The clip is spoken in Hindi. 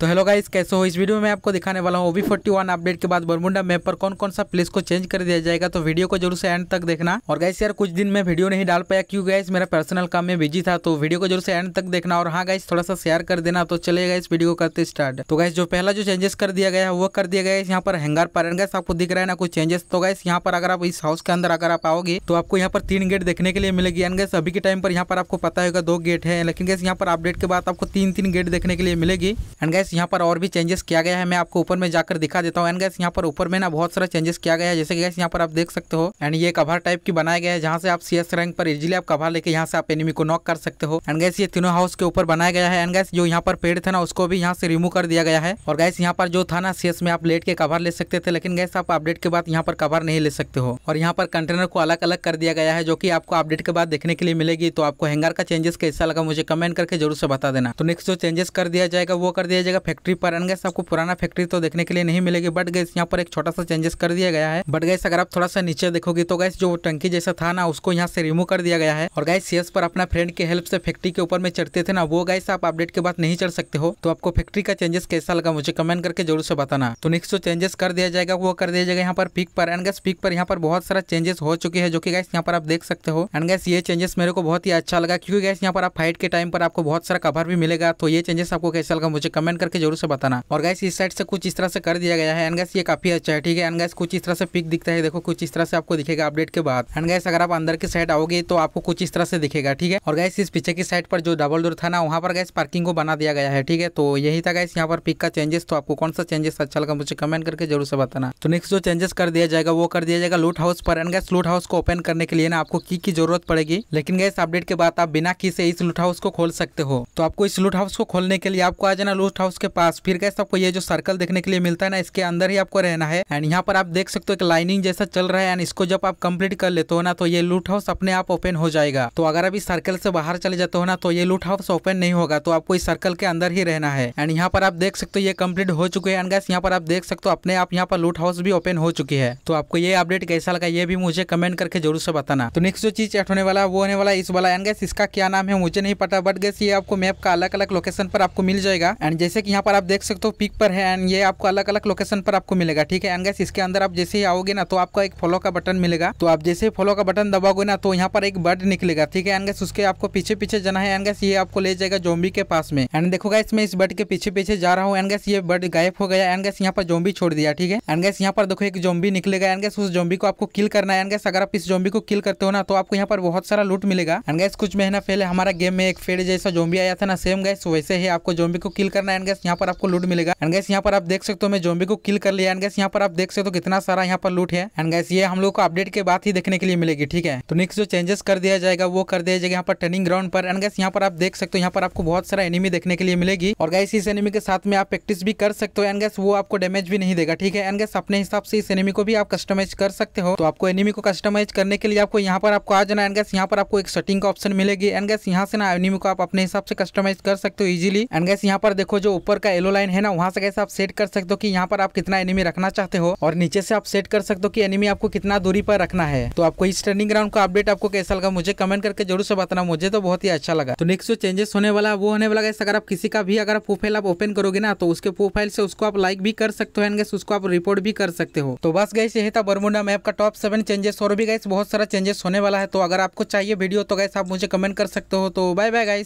तो हेलो गाइस कैसे हो इस वीडियो में मैं आपको दिखाने वाला हूँ ओवी फोर्टी वन अपडेट के बाद बरमुंडा मैप पर कौन कौन सा प्लेस को चेंज कर दिया जाएगा तो वीडियो को जरूर से एंड तक देखना और गाइस यार कुछ दिन मैं वीडियो नहीं डाल पाया क्यों गाइस मेरा पर्सनल काम में बिजी था तो वीडियो को जरूर से एंड तक देखना और हाँ गाइस थोड़ा सा शेयर कर देना तो चलेगा इस वीडियो करते स्टार्ट तो गाइस जो पहला जो चेंजेस कर दिया गया है वो कर दिया गया है यहाँ पर हैंगर पर गैस आपको दिख रहा है ना कुछ चेंजेस तो गाइस यहाँ पर अगर आप इस हाउस के अंदर अगर आप आओगे तो आपको यहाँ पर तीन गेट देखने के लिए मिलेगी एंड गैस अभी के टाइम पर यहाँ पर आपको पता होगा दो गेट है लेकिन गैस यहाँ पर अपडेट के बाद आपको तीन तीन गेट देखने के लिए मिलेगी एंड गैस यहाँ पर और भी चेंजेस किया गया है मैं आपको ऊपर में जाकर दिखा देता हूँ एंड गैस यहाँ पर ऊपर में ना बहुत सारा चेंजेस किया गया है जैसे गैस यहाँ पर आप देख सकते हो एंड ये कवर टाइप की बनाया गया है जहाँ से आप सी रैंक पर इजिली आप कवर लेके यहाँ से आप एनिमी को नॉक कर सकते हो एंड गैस ये तीनों हाउस के ऊपर बनाया गया है एंड गैस जो यहाँ पर पेड़ था ना उसको भी यहाँ से रिमूव कर दिया गया है और गैस यहाँ पर जो था ना सी में आप लेट के कवर ले सकते थे लेकिन गैस आप अपडेट के बाद यहाँ पर कवर नहीं ले सकते हो और यहाँ पर कंटेनर को अलग अलग कर दिया गया है जो की आपको अपडेट के बाद देखने के लिए मिलेगी तो आपको हैंगर का चेंजेस कैसा लगा मुझे कमेंट करके जरूर से बता देना तो नेक्स्ट जो चेंजेस कर दिया जाएगा वो कर दिया जाएगा जाएगा फैक्ट्री पर एंड गैस आपको पुराना फैक्ट्री तो देखने के लिए नहीं मिलेगी बट गैस यहाँ पर एक छोटा सा चेंजेस कर दिया गया है बट गैस अगर आप थोड़ा सा नीचे देखोगे तो गैस जो टंकी जैसा था ना उसको यहाँ से रिमूव कर दिया गया है और गैस सीएस पर अपना फ्रेंड की हेल्प से फैक्ट्री के ऊपर में चढ़ते थे ना वो गैस आप अपडेट के बाद नहीं चढ़ सकते हो तो आपको फैक्ट्री का चेंजेस कैसा लगा मुझे कमेंट करके जरूर से बताना तो नेक्स्ट जो चेंजेस कर दिया जाएगा वो कर दिया जाएगा यहाँ पर पिक पर एंड गैस पिक पर यहाँ पर बहुत सारा चेंजेस हो चुके हैं जो कि गैस यहाँ पर आप देख सकते हो एंड गैस ये चेंजेस मेरे को बहुत ही अच्छा लगा क्योंकि गैस यहाँ पर आप फाइट के टाइम पर आपको बहुत सारा कवर भी मिलेगा तो ये चेंजेस आपको कैसा लगा मुझे कमेंट करके जरूर से बताना और गैस इस साइड से कुछ इस तरह से कर दिया गया है एंड गैस ये काफी अच्छा है ठीक है एंड गैस कुछ इस तरह से पिक दिखता है देखो कुछ इस तरह से आपको दिखेगा अपडेट के बाद एंड गैस अगर आप अंदर की साइड आओगे तो आपको कुछ इस तरह से दिखेगा ठीक है और गैस इस पीछे की साइड पर जो डबल डोर था ना वहाँ पर गैस पार्किंग को बना दिया गया है ठीक है तो यही था गैस यहाँ पर पिक का चेंजेस तो आपको कौन सा चेंजेस अच्छा लगा मुझे कमेंट करके जरूर से बताना तो नेक्स्ट जो चेंजेस कर दिया जाएगा वो कर दिया जाएगा लूट हाउस पर एंड गैस लूट हाउस को ओपन करने के लिए ना आपको की की जरूरत पड़ेगी लेकिन गैस अपडेट के बाद आप बिना की से इस लूट हाउस को खोल सकते हो तो आपको इस लूट हाउस को खोलने के लिए आपको आ जाना लूट हाउस उसके पास फिर गैस आपको ये जो सर्कल देखने के लिए मिलता है ना इसके अंदर ही आपको रहना है एंड यहाँ पर आप देख सकते हो एक लाइनिंग जैसा चल रहा है एंड इसको जब आप कंप्लीट कर लेते हो ना तो ये लूट हाउस अपने आप ओपन हो जाएगा तो अगर आप इस सर्कल से बाहर चले जाते हो ना तो ये लूट हाउस ओपन नहीं होगा तो आपको इस सर्कल के अंदर ही रहना है एंड यहाँ पर आप देख सकते हो ये कम्प्लीट हो चुके हैं एंड गैस यहाँ पर आप देख सकते हो अपने आप यहाँ पर लूट हाउस भी ओपन हो चुकी है तो आपको ये अपडेट कैसा लगा ये भी मुझे कमेंट करके जरूर से बताना तो नेक्स्ट जो चीज एट होने वाला वो होने वाला इस वाला एंड गैस इसका क्या नाम है मुझे नहीं पता बट गैस ये आपको मैप का अलग अलग लोकेशन पर आपको मिल जाएगा एंड जैसे कि यहाँ पर आप देख सकते हो पिक पर है एंड ये आपको अलग अलग लोकेशन पर आपको मिलेगा ठीक है एंड गैस इसके अंदर आप जैसे ही आओगे ना तो आपको एक फॉलो का बटन मिलेगा तो आप जैसे ही फॉलो का बटन दबाओगे ना तो यहाँ पर एक बर्ड निकलेगा ठीक है एंड गैस उसके आपको पीछे पीछे जाना है एंड गैस ये आपको ले जाएगा जोम्बी के पास में एंड देखो गैस मैं इस बर्ड के पीछे पीछे जा रहा हूँ एंड गैस ये बर्ड गायब हो गया एंड गैस यहाँ पर जोम्बी छोड़ दिया ठीक है एंड गैस यहाँ पर देखो एक जोम्बी निकलेगा एंड गैस उस जोम्बी को आपको किल करना है एंड गैस अगर आप इस जोम्बी को किल करते हो ना तो आपको यहाँ पर बहुत सारा लूट मिलेगा एंड गैस कुछ महीना पहले हमारा गेम में एक फेड जैसा जोम्बी आया था ना सेम गैस वैसे ही आपको जोम्बी को किल करना है एंड गैस यहाँ पर आपको लूट मिलेगा एंड गैस यहाँ पर आप देख सकते हो मैं जोबी को किल कर लिया एंड गैस यहाँ पर आप देख सकते हो कितना सारा यहाँ पर लूट है एंड गैस ये हम लोग को अपडेट के बाद ही देखने के लिए मिलेगी ठीक है तो नेक्स्ट जो चेंजेस कर दिया जाएगा वो कर दिया जाएगा यहाँ पर टर्निंग ग्राउंड पर एंड गैस यहाँ पर आप देख सकते हो यहाँ पर आपको बहुत सारा एनिमी देखने के लिए मिलेगी और गैस इस एनिमी के साथ में आप प्रैक्टिस भी कर सकते हो एंड गैस वो आपको डैमेज भी नहीं देगा ठीक है एंड गैस अपने हिसाब से इस एनिमी को भी आप कस्टमाइज कर सकते हो तो आपको एनिमी को कस्टमाइज करने के लिए आपको यहाँ पर आपको आ जाना एंड गैस यहाँ पर आपको एक सेटिंग का ऑप्शन मिलेगी एंड गैस यहाँ से ना एनिमी को आप अपने हिसाब से कस्टमाइज कर सकते हो इजिली एंड गैस यहाँ पर देखो जो ऊपर का येलो लाइन है ना वहाँ से कैसे आप सेट कर सकते हो कि यहाँ पर आप कितना एनिमी रखना चाहते हो और नीचे से आप सेट कर सकते हो कि एनिमी आपको कितना दूरी पर रखना है तो आपको इस ट्रेनिंग ग्राउंड का अपडेट आपको कैसा लगा मुझे कमेंट करके जरूर से बताना मुझे तो बहुत ही अच्छा लगा तो नेक्स्ट जो चेंजेस होने वाला वो होने वाला अगर आप किसी का भी अगर प्रोफाइल आप ओपन करोगे ना तो उसके प्रोफाइल से उसको आप लाइक भी कर सकते हो एंड उसको आप रिपोर्ट भी कर सकते हो तो बस गैस यही था बरमुंडा मैप का टॉप सेवन चेंजेस और भी गैस बहुत सारा चेंजेस होने वाला है तो अगर आपको चाहिए वीडियो तो गैस आप मुझे कमेंट कर सकते हो तो बाय बाय गाइस